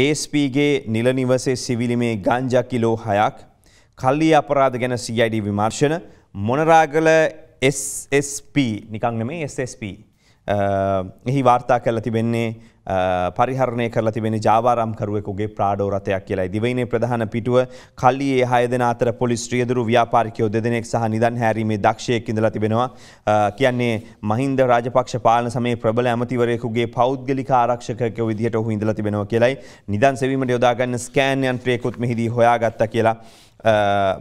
ඒස්පගේ නිල නිවසේ සිවිලිමේ ගංජා කිලෝ හයක් කල්ලි අපරාධ ගැන CID විමර්ශන මොනරාගල SSP නිකං නෙමේ SSP එහි වාර්තා කරලා තිබෙන්නේ පරිහරණය කරලා තිබෙන ජාවාරම්කරුවෙකුගේ ප්‍රාඩෝරතයක් කියලායි. දිවයිනේ ප්‍රධාන පිටුව කල්ලියේ හය දෙනා අතර පොලිස් රියදුරු ව්‍යාපාරිකයෝ දෙදෙනෙක් සහ නිදන් හැරීමේ දක්ෂයෙක් ඉඳලා තිබෙනවා. කියන්නේ මහින්ද රාජපක්ෂ පාලන සමයේ ප්‍රබල ඇමතිවරයෙකුගේ පෞද්ගලික ආරක්ෂකයෙකු විදිහට ඔහු ඉඳලා තිබෙනවා කියලායි. නිදන් සෙවීමට යොදාගන්න ස්කෑන් යන්ත්‍රයකුත් මෙහිදී හොයාගත්තා කියලා.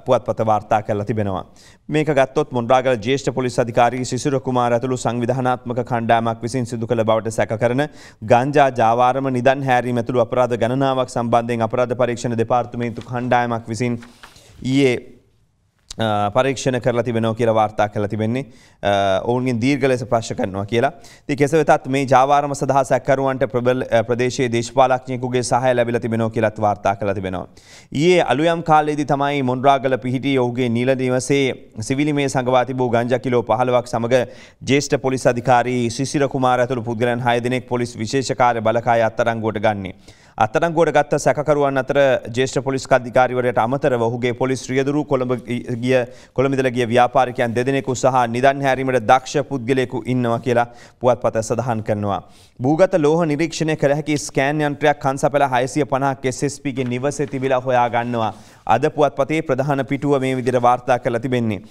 පුවත්පත වාර්තා කරලා තිබෙනවා. මේක ගත්තොත් මොන්ඩාගල ජේෂ්ඨ පොලිස් අධිකාරී සිසුර කුමාර ඇතුළු සංවිධානාත්මක කණ්ඩායමක් විසින් සිදු කළ බවට සැක කරන ගංජා ජාවාරම නිදන් හැරීම ඇතුළු අපරාධ ගණනාවක් සම්බන්ධයෙන් අපරාධ පරීක්ෂණ දෙපාර්තමේන්තු කණ්ඩායමක් විසින් ඊයේ පරීක්ෂණ කරලා තිබෙනව කියලා වාර්තා කරලා තිබෙන්නේ ඔවුන්ගෙන් දීර්ඝ ලෙස ප්‍රශ්න කරනවා කියලා. ඉතින් කෙසේ වෙතත් මේ ජාවාරම සඳහා සැකකරුවන්ට ප්‍රබල ප්‍රදේශයේ දේශපාලඥයෙකුගේ සහාය ලැබිලා තිබෙනවා කියලාත් වාර්තා කරලා තිබෙනවා. ඊයේ අලුයම් කාලයේදී තමයි මොන්රාගල පිහිටි ඔහුගේ නිල නිවසේ සිවිලිමේ සංගවා තිබූ ගංජා කිලෝ 15ක් සමග ජ්‍යෙෂ්ඨ පොලිස් අධිකාරී සිසිර කුමාර ඇතුළු පුද්ගලයන් 6 දෙනෙක් පොලිස් විශේෂ කාර්ය බළකාය අත්අඩංගුවට ගන්නේ. අත්තරංගුවට ගත්ත සැකරුවන් අතර ජේෂ්ඨ පොලිස් අධිකාරිවරයට අමතරව ඔහුගේ පොලිස් රියදුරු කොළඹ ගිය කොළඹිදල ගිය ව්‍යාපාරිකයන් දෙදෙනෙකු සහ නිදන් හැරීමට දක්ෂ පුද්ගලයෙකු ඉන්නවා කියලා පුවත්පත සඳහන් කරනවා. භූගත ලෝහ නිරීක්ෂණය කළ හැකි ස්කෑන් යන්ත්‍රයක් කන්සපැල 650ක් SSPගේ නිවසේ තිබිලා හොයා ගන්නවා. අද පුවත්පතේ ප්‍රධාන පිටුව මේ විදිහට වාර්තා කරලා තිබෙන්නේ.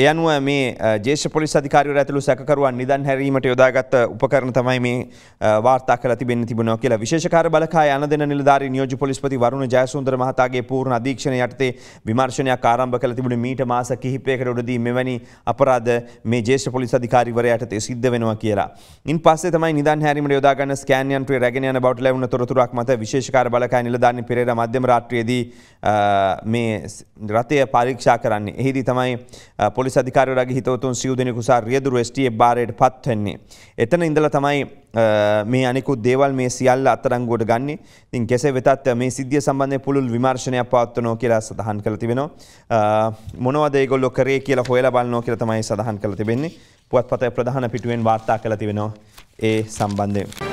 ඒ අනුව මේ ජේෂ පොලිස් අධිකාරවර ඇතුළු සැකරුවන් නිදන් හැරීමට යොදාගත් උපකරණ තමයි මේ වාර්තා කළ තිබෙන්න තිබුණා කියලා විශේෂකාර බලකාය අනදෙන නිලධාරී නියෝජ්‍ය පොලිස්පති වරුණ ජයසුන්දර මහතාගේ පූර්ණ අධීක්ෂණය යටතේ විමර්ශනයක් ආරම්භ කළ තිබුණේ මීට මාස කිහිපයකට උඩදී මෙවැනි අපරාධ මේ ජේෂ පොලිස් අධිකාරීවරයා යටතේ සිද්ධ වෙනවා කියලා. ඉන් පස්සේ තමයි නිදන් හැරීමට යොදාගන්න ස්කෑන් යන්ත්‍රය රැගෙන යන බවට ලැබුණ තොරතුරක් මත විශේෂකාර බලකාය නිලධාරිනි පෙරේරා මධ්‍යම රාත්‍රියේදී මේ රථය පරීක්ෂා කරන්නේ. එහිදී තමයි පොලි අධිකාරගේ හිතවතුන් සියවදෙනෙකු සා රියදුර ස්ටිය බාරයට පත්වෙන්නේ. එතන ඉඳල තමයි මේ අනිකු දේවල් මේ සියල්ල අතරංගුවට ගන්න තින් කෙසේ වෙතත් මේ සිද්ධිය සම්බන්ධය පුළුල් විමර්ශණයක් පවත්වනෝ කියලා සඳහන් කළ තිබෙනවා මොනවදේගොල්ලො කරේ කියලා හොයල බලන්නෝ කියල තමයි සඳහන් කළ තිබෙන්නේ පුවත් පතය ප්‍රධාන පිටුවෙන් වාර්තා කළ තිබෙනවා ඒ සම්බන්ධය.